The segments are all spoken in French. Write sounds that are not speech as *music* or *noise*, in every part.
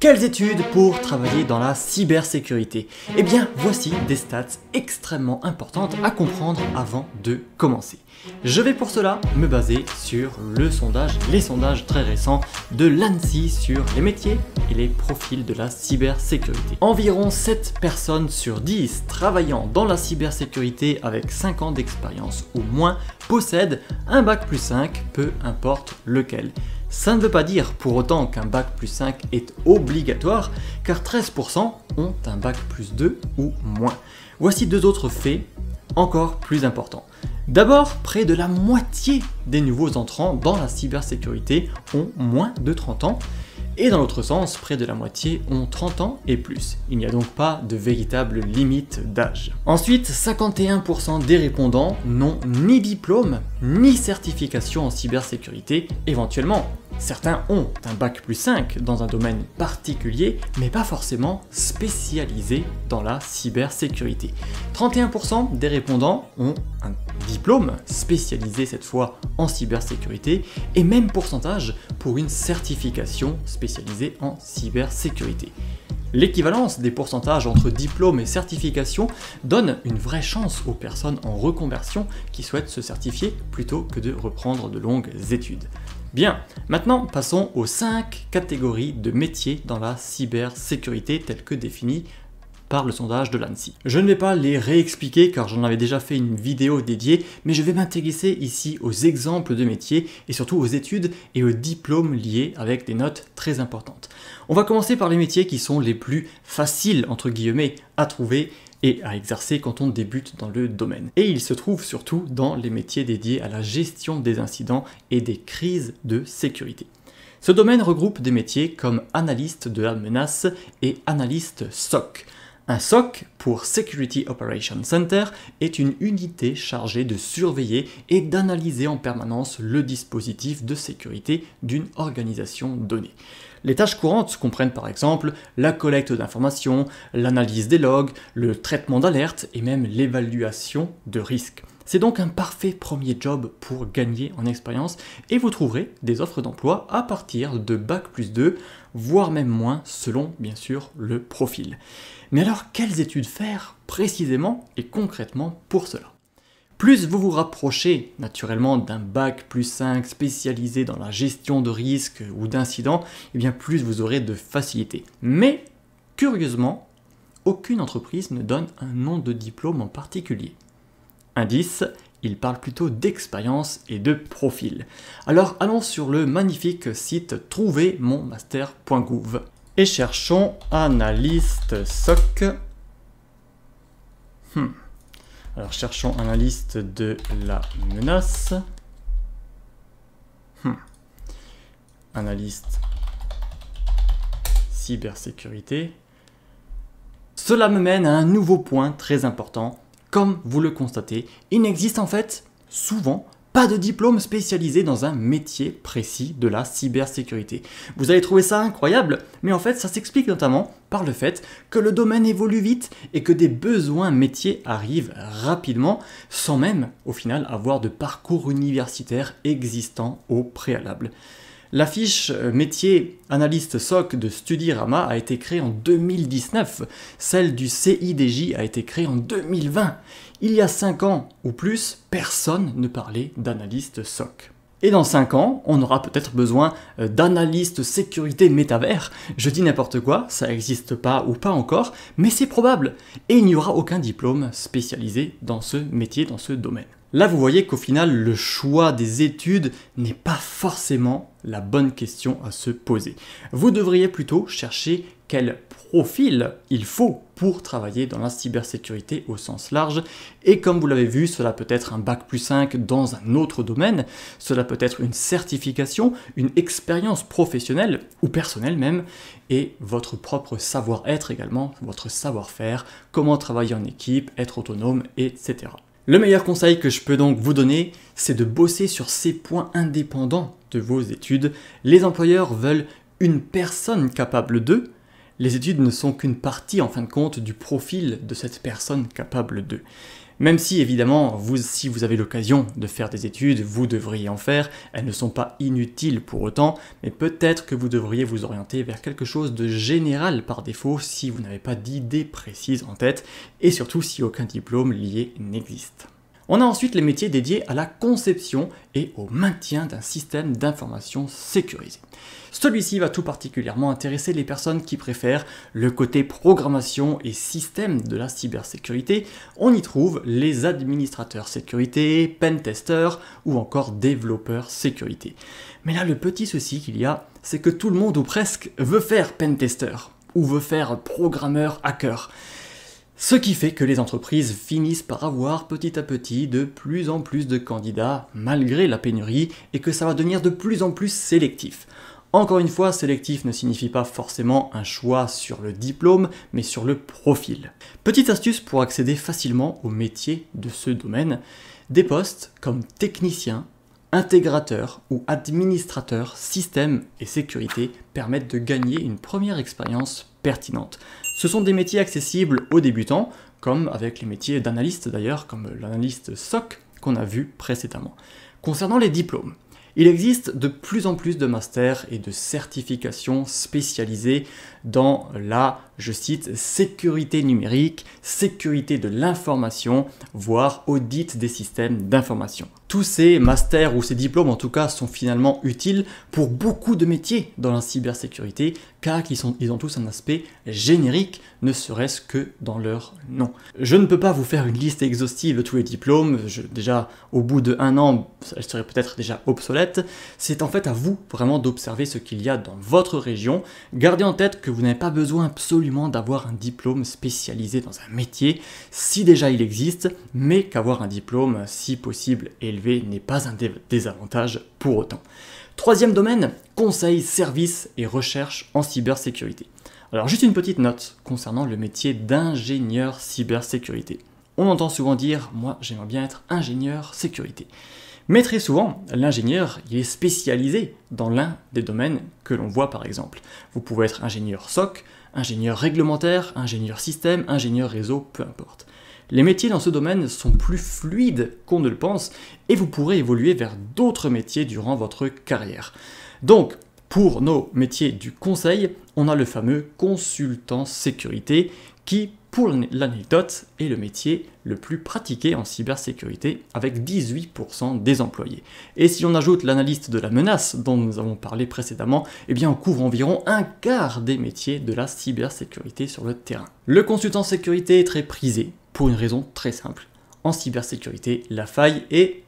Quelles études pour travailler dans la cybersécurité Eh bien, voici des stats extrêmement importantes à comprendre avant de commencer. Je vais pour cela me baser sur le sondage, les sondages très récents de l'ANSI sur les métiers et les profils de la cybersécurité. Environ 7 personnes sur 10 travaillant dans la cybersécurité avec 5 ans d'expérience au moins possèdent un bac plus 5, peu importe lequel. Ça ne veut pas dire pour autant qu'un bac plus 5 est obligatoire, car 13% ont un bac plus 2 ou moins. Voici deux autres faits encore plus importants. D'abord, près de la moitié des nouveaux entrants dans la cybersécurité ont moins de 30 ans, et dans l'autre sens, près de la moitié ont 30 ans et plus. Il n'y a donc pas de véritable limite d'âge. Ensuite, 51% des répondants n'ont ni diplôme, ni certification en cybersécurité, éventuellement Certains ont un bac plus 5 dans un domaine particulier, mais pas forcément spécialisé dans la cybersécurité. 31% des répondants ont un diplôme spécialisé cette fois en cybersécurité, et même pourcentage pour une certification spécialisée en cybersécurité. L'équivalence des pourcentages entre diplôme et certification donne une vraie chance aux personnes en reconversion qui souhaitent se certifier plutôt que de reprendre de longues études. Bien, maintenant passons aux 5 catégories de métiers dans la cybersécurité telles que définies par le sondage de l'ANSI. Je ne vais pas les réexpliquer car j'en avais déjà fait une vidéo dédiée, mais je vais m'intéresser ici aux exemples de métiers et surtout aux études et aux diplômes liés avec des notes très importantes. On va commencer par les métiers qui sont les plus faciles entre guillemets à trouver et à exercer quand on débute dans le domaine. Et il se trouve surtout dans les métiers dédiés à la gestion des incidents et des crises de sécurité. Ce domaine regroupe des métiers comme analyste de la menace et analyste SOC. Un SOC, pour Security Operations Center, est une unité chargée de surveiller et d'analyser en permanence le dispositif de sécurité d'une organisation donnée. Les tâches courantes comprennent par exemple la collecte d'informations, l'analyse des logs, le traitement d'alerte et même l'évaluation de risques. C'est donc un parfait premier job pour gagner en expérience et vous trouverez des offres d'emploi à partir de Bac plus 2, voire même moins selon bien sûr le profil. Mais alors quelles études faire précisément et concrètement pour cela plus vous vous rapprochez naturellement d'un bac plus 5 spécialisé dans la gestion de risques ou d'incidents, et eh bien plus vous aurez de facilité. Mais curieusement, aucune entreprise ne donne un nom de diplôme en particulier. Indice, il parle plutôt d'expérience et de profil. Alors allons sur le magnifique site trouvermonmaster.gouv et cherchons analyste SOC. Hmm. Alors cherchons à la de la menace. Hmm. Analyste cybersécurité. Cela me mène à un nouveau point très important. Comme vous le constatez, il n'existe en fait souvent pas de diplôme spécialisé dans un métier précis de la cybersécurité. Vous allez trouver ça incroyable, mais en fait ça s'explique notamment par le fait que le domaine évolue vite et que des besoins métiers arrivent rapidement sans même au final avoir de parcours universitaire existant au préalable. L'affiche euh, métier analyste SOC de Studirama a été créée en 2019, celle du CIDJ a été créée en 2020. Il y a 5 ans ou plus, personne ne parlait d'analyste SOC. Et dans 5 ans, on aura peut-être besoin euh, d'analyste sécurité métavers. Je dis n'importe quoi, ça n'existe pas ou pas encore, mais c'est probable. Et il n'y aura aucun diplôme spécialisé dans ce métier, dans ce domaine. Là, vous voyez qu'au final, le choix des études n'est pas forcément la bonne question à se poser. Vous devriez plutôt chercher quel profil il faut pour travailler dans la cybersécurité au sens large. Et comme vous l'avez vu, cela peut être un bac plus 5 dans un autre domaine, cela peut être une certification, une expérience professionnelle ou personnelle même, et votre propre savoir-être également, votre savoir-faire, comment travailler en équipe, être autonome, etc. Le meilleur conseil que je peux donc vous donner, c'est de bosser sur ces points indépendants de vos études. Les employeurs veulent une personne capable de, les études ne sont qu'une partie en fin de compte du profil de cette personne capable d'eux. Même si évidemment, si vous avez l'occasion de faire des études, vous devriez en faire, elles ne sont pas inutiles pour autant, mais peut-être que vous devriez vous orienter vers quelque chose de général par défaut si vous n'avez pas d'idées précise en tête, et surtout si aucun diplôme lié n'existe. On a ensuite les métiers dédiés à la conception et au maintien d'un système d'information sécurisé. Celui-ci va tout particulièrement intéresser les personnes qui préfèrent le côté programmation et système de la cybersécurité. On y trouve les administrateurs sécurité, pentesters ou encore développeurs sécurité. Mais là, le petit souci qu'il y a, c'est que tout le monde ou presque veut faire pentester ou veut faire programmeur hacker. Ce qui fait que les entreprises finissent par avoir petit à petit de plus en plus de candidats malgré la pénurie et que ça va devenir de plus en plus sélectif. Encore une fois, sélectif ne signifie pas forcément un choix sur le diplôme, mais sur le profil. Petite astuce pour accéder facilement au métier de ce domaine, des postes comme technicien, intégrateur ou administrateur système et sécurité permettent de gagner une première expérience pertinente. Ce sont des métiers accessibles aux débutants, comme avec les métiers d'analyste d'ailleurs, comme l'analyste SOC qu'on a vu précédemment. Concernant les diplômes, il existe de plus en plus de masters et de certifications spécialisées dans la, je cite, sécurité numérique, sécurité de l'information, voire audit des systèmes d'information tous ces masters ou ces diplômes en tout cas sont finalement utiles pour beaucoup de métiers dans la cybersécurité car ils, ont tous un aspect générique, ne serait-ce que dans leur nom. Je ne peux pas vous faire une liste exhaustive de tous les diplômes, déjà au bout de an, elle serait peut-être déjà obsolète. C'est en fait à vous vraiment d'observer ce qu'il y a dans votre région. Gardez en tête que vous n'avez pas besoin absolument d'avoir un diplôme spécialisé dans un métier si déjà il existe, mais qu'avoir un diplôme si possible est n'est pas un désavantage pour autant. Troisième domaine, conseils, services et recherche en cybersécurité. Alors juste une petite note concernant le métier d'ingénieur cybersécurité. On entend souvent dire moi j'aimerais bien être ingénieur sécurité. Mais très souvent, l'ingénieur, est spécialisé dans l'un des domaines que l'on voit par exemple. Vous pouvez être ingénieur SOC, ingénieur réglementaire, ingénieur système, ingénieur réseau, peu importe. Les métiers dans ce domaine sont plus fluides qu'on ne le pense et vous pourrez évoluer vers d'autres métiers durant votre carrière. Donc, pour nos métiers du conseil, on a le fameux consultant sécurité qui, pour l'anecdote, est le métier le plus pratiqué en cybersécurité avec 18% des employés. Et si on ajoute l'analyste de la menace dont nous avons parlé précédemment, eh bien on couvre environ un quart des métiers de la cybersécurité sur le terrain. Le consultant sécurité est très prisé pour une raison très simple. En cybersécurité, la faille est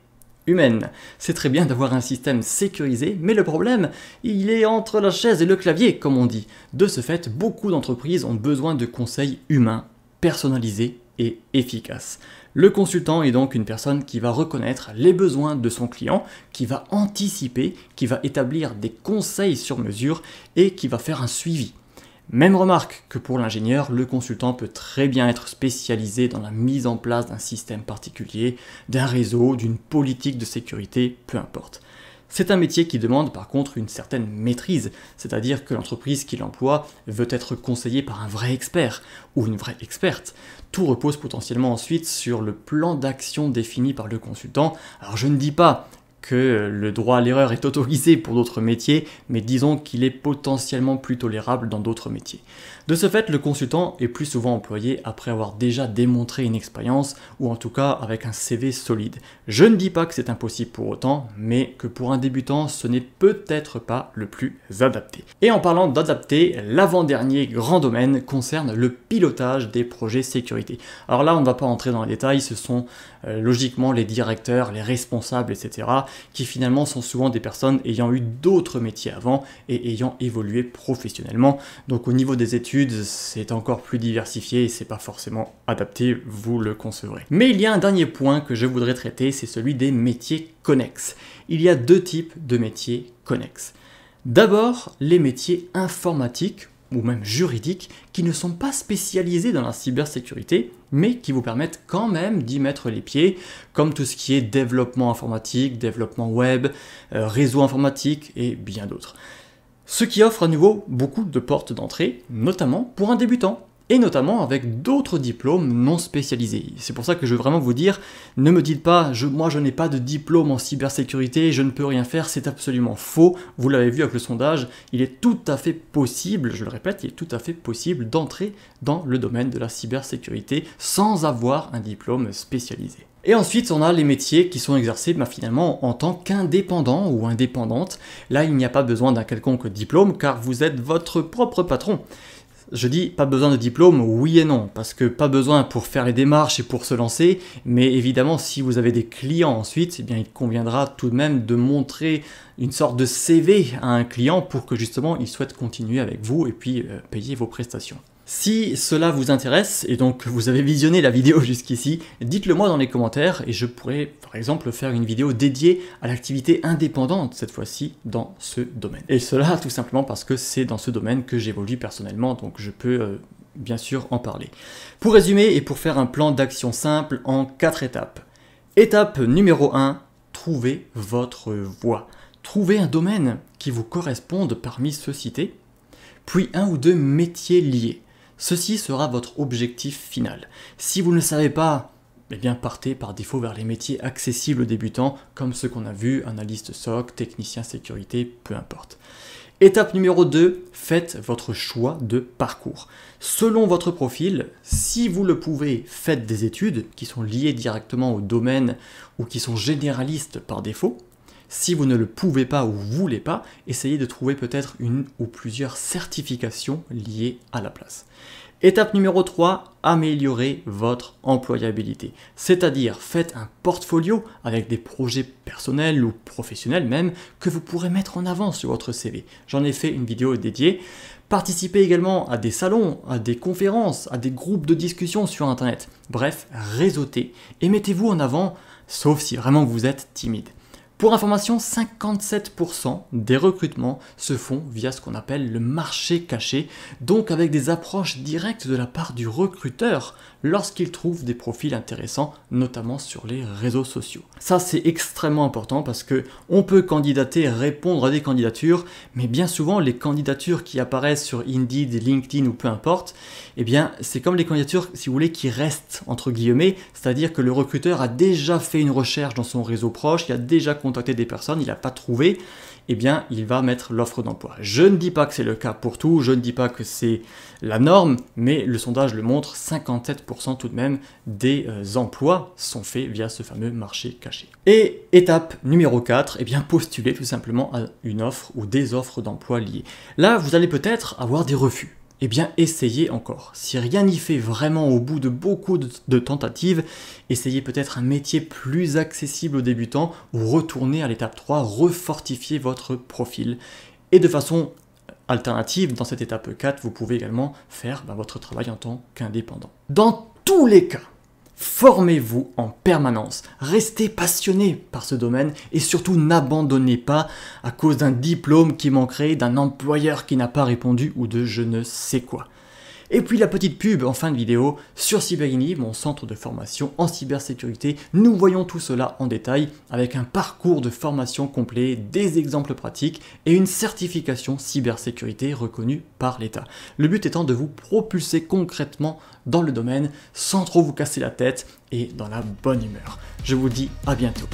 humaine. C'est très bien d'avoir un système sécurisé, mais le problème, il est entre la chaise et le clavier, comme on dit. De ce fait, beaucoup d'entreprises ont besoin de conseils humains, personnalisés et efficaces. Le consultant est donc une personne qui va reconnaître les besoins de son client, qui va anticiper, qui va établir des conseils sur mesure et qui va faire un suivi. Même remarque que pour l'ingénieur, le consultant peut très bien être spécialisé dans la mise en place d'un système particulier, d'un réseau, d'une politique de sécurité, peu importe. C'est un métier qui demande par contre une certaine maîtrise, c'est-à-dire que l'entreprise qui l'emploie veut être conseillée par un vrai expert ou une vraie experte. Tout repose potentiellement ensuite sur le plan d'action défini par le consultant. Alors je ne dis pas que le droit à l'erreur est autorisé pour d'autres métiers, mais disons qu'il est potentiellement plus tolérable dans d'autres métiers. De ce fait, le consultant est plus souvent employé après avoir déjà démontré une expérience, ou en tout cas avec un CV solide. Je ne dis pas que c'est impossible pour autant, mais que pour un débutant, ce n'est peut-être pas le plus adapté. Et en parlant d'adapter, l'avant-dernier grand domaine concerne le pilotage des projets sécurité. Alors là, on ne va pas entrer dans les détails, ce sont euh, logiquement les directeurs, les responsables, etc qui finalement sont souvent des personnes ayant eu d'autres métiers avant et ayant évolué professionnellement. Donc au niveau des études, c'est encore plus diversifié et c'est pas forcément adapté, vous le concevrez. Mais il y a un dernier point que je voudrais traiter, c'est celui des métiers connexes. Il y a deux types de métiers connexes. D'abord, les métiers informatiques ou même juridiques qui ne sont pas spécialisés dans la cybersécurité, mais qui vous permettent quand même d'y mettre les pieds, comme tout ce qui est développement informatique, développement web, euh, réseau informatique et bien d'autres. Ce qui offre à nouveau beaucoup de portes d'entrée, notamment pour un débutant et notamment avec d'autres diplômes non spécialisés. C'est pour ça que je veux vraiment vous dire, ne me dites pas, je, moi je n'ai pas de diplôme en cybersécurité, je ne peux rien faire, c'est absolument faux, vous l'avez vu avec le sondage, il est tout à fait possible, je le répète, il est tout à fait possible d'entrer dans le domaine de la cybersécurité sans avoir un diplôme spécialisé. Et ensuite, on a les métiers qui sont exercés mais bah, finalement en tant qu'indépendant ou indépendante. Là, il n'y a pas besoin d'un quelconque diplôme car vous êtes votre propre patron. Je dis pas besoin de diplôme, oui et non, parce que pas besoin pour faire les démarches et pour se lancer, mais évidemment si vous avez des clients ensuite, eh bien il conviendra tout de même de montrer une sorte de CV à un client pour que justement il souhaite continuer avec vous et puis euh, payer vos prestations. Si cela vous intéresse et donc vous avez visionné la vidéo *laughs* jusqu'ici, dites-le moi dans les commentaires et je pourrais par exemple faire une vidéo dédiée à l'activité indépendante cette fois-ci dans ce domaine. Et cela tout simplement parce que c'est dans ce domaine que j'évolue personnellement donc je peux euh, bien sûr en parler. Pour résumer et pour faire un plan d'action simple en quatre étapes. Étape numéro 1, trouver votre voie. Trouvez un domaine qui vous corresponde parmi ceux cités, puis un ou deux métiers liés. Ceci sera votre objectif final. Si vous ne le savez pas, eh bien partez par défaut vers les métiers accessibles aux débutants, comme ceux qu'on a vus, analyste SOC, technicien sécurité, peu importe. Étape numéro 2, faites votre choix de parcours. Selon votre profil, si vous le pouvez, faites des études qui sont liées directement au domaine ou qui sont généralistes par défaut, si vous ne le pouvez pas ou voulez pas, essayez de trouver peut-être une ou plusieurs certifications liées à la place. Étape numéro 3, améliorer votre employabilité. C'est-à-dire, faites un portfolio avec des projets personnels ou professionnels même que vous pourrez mettre en avant sur votre CV. J'en ai fait une vidéo dédiée. Participez également à des salons, à des conférences, à des groupes de discussion sur Internet. Bref, réseautez et mettez-vous en avant, sauf si vraiment vous êtes timide. Pour information, 57% des recrutements se font via ce qu'on appelle le marché caché, donc avec des approches directes de la part du recruteur lorsqu'ils trouvent des profils intéressants, notamment sur les réseaux sociaux. Ça, c'est extrêmement important parce que on peut candidater, répondre à des candidatures, mais bien souvent, les candidatures qui apparaissent sur Indeed, LinkedIn ou peu importe, eh bien, c'est comme les candidatures, si vous voulez, qui restent, entre guillemets, c'est-à-dire que le recruteur a déjà fait une recherche dans son réseau proche, il a déjà contacté des personnes, il n'a pas trouvé eh bien, il va mettre l'offre d'emploi. Je ne dis pas que c'est le cas pour tout, je ne dis pas que c'est la norme, mais le sondage le montre, 57% tout de même des euh, emplois sont faits via ce fameux marché caché. Et étape numéro 4, eh bien, postuler tout simplement à une offre ou des offres d'emploi liées. Là, vous allez peut-être avoir des refus eh bien essayez encore. Si rien n'y fait vraiment au bout de beaucoup de, tentatives, essayez peut-être un métier plus accessible aux débutants ou retournez à l'étape 3, refortifiez votre profil. Et de façon alternative, dans cette étape 4, vous pouvez également faire ben, votre travail en tant qu'indépendant. Dans tous les cas, Formez-vous en permanence, restez passionné par ce domaine et surtout n'abandonnez pas à cause d'un diplôme qui manquerait, d'un employeur qui n'a pas répondu ou de je ne sais quoi. Et puis la petite pub en fin de vidéo sur Cyberini, mon centre de formation en cybersécurité. Nous voyons tout cela en détail avec un parcours de formation complet, des exemples pratiques et une certification cybersécurité reconnue par l'État. Le but étant de vous propulser concrètement dans le domaine sans trop vous casser la tête et dans la bonne humeur. Je vous dis à bientôt.